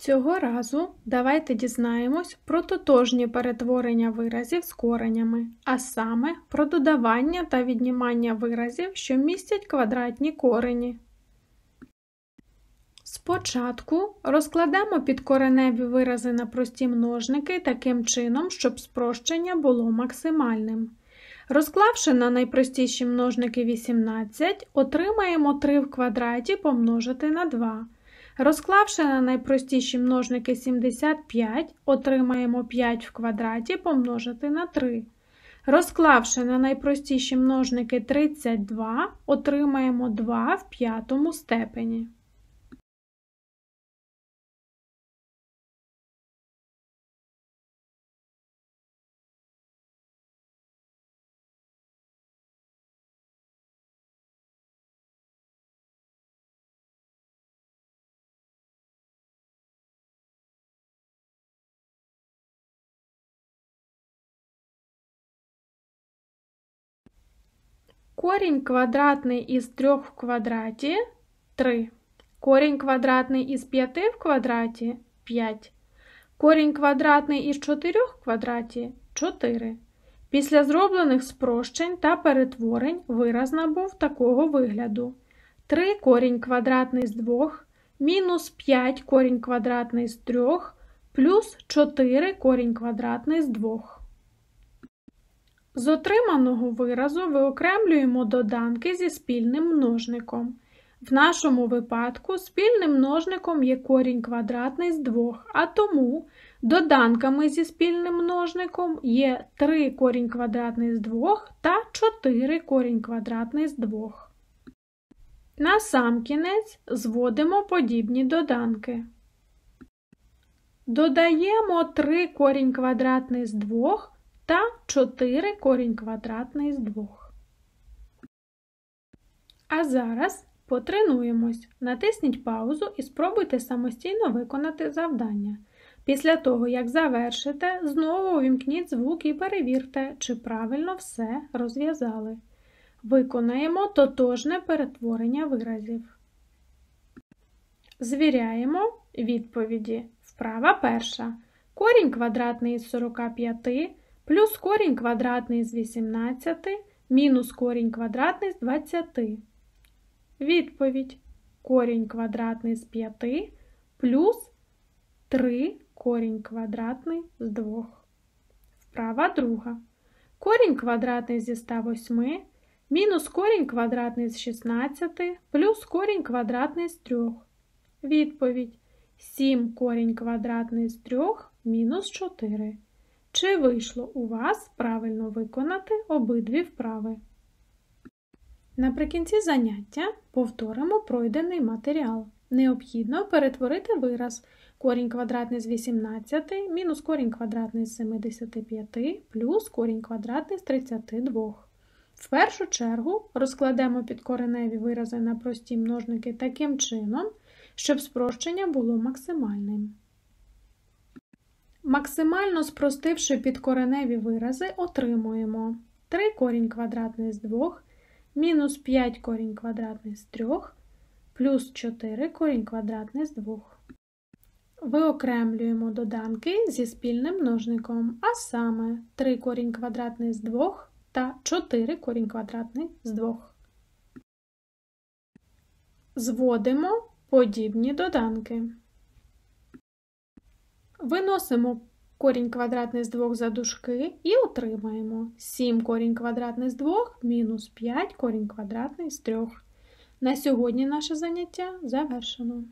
Цього разу давайте дізнаємось про тотожні перетворення виразів з коренями, а саме про додавання та віднімання виразів, що містять квадратні корені. Спочатку розкладемо підкореневі вирази на прості множники таким чином, щоб спрощення було максимальним. Розклавши на найпростіші множники 18, отримаємо 3 в квадраті помножити на 2. Розклавши на найпростіші множники 75, отримаємо 5 в квадраті помножити на 3. Розклавши на найпростіші множники 32, отримаємо 2 в п'ятому степені. Корень квадратный из 3 в квадраті 3. Корень квадратний із 5 в квадраті 5. Корінь квадратний із 4 в квадраті 4. Після зроблених спрощень та перетворень вираз набув такого вигляду: 3 корінь квадратний з 2, мінус 5 корінь квадратний з 3, плюс 4 корінь квадратний з 2. З отриманого виразу виокремлюємо доданки зі спільним множником. В нашому випадку спільним множником є корінь квадратний з 2, а тому доданками зі спільним множником є 3 корінь квадратний з 2 та 4 корінь квадратний з 2. На сам кінець зводимо подібні доданки. Додаємо 3 корінь квадратний з 2 та 4 корінь квадратний з 2. А зараз потренуємось. Натисніть паузу і спробуйте самостійно виконати завдання. Після того, як завершите, знову увімкніть звук і перевірте, чи правильно все розв'язали. Виконаємо тотожне перетворення виразів. Звіряємо відповіді. Вправа перша. Корінь квадратний із 45 плюс корінь квадратний з 18, мінус корінь квадратний з 20. Відповідь корінь квадратний з 5 плюс 3 корінь квадратний з 2. Вправа друга. Корінь квадратний зі 108, мінус корінь квадратний з 16, плюс корінь квадратний з 3. Відповідь 7 корінь квадратний з 3 мінус 4. Чи вийшло у вас правильно виконати обидві вправи? Наприкінці заняття повторимо пройдений матеріал. Необхідно перетворити вираз корінь квадратний з 18 мінус корінь квадратний з 75 плюс корінь квадратний з 32. В першу чергу розкладемо підкореневі вирази на прості множники таким чином, щоб спрощення було максимальним. Максимально спростивши підкореневі вирази, отримуємо 3 корінь квадратний з 2, мінус 5 корінь квадратний з 3, плюс 4 корінь квадратний з 2. Виокремлюємо доданки зі спільним множником, а саме 3 корінь квадратний з 2 та 4 корінь квадратний з 2. Зводимо подібні доданки. Виносимо корінь квадратний з 2 за дужки і отримаємо 7 корінь квадратний з 2 мінус 5 корінь квадратний з 3. На сьогодні наше заняття завершено.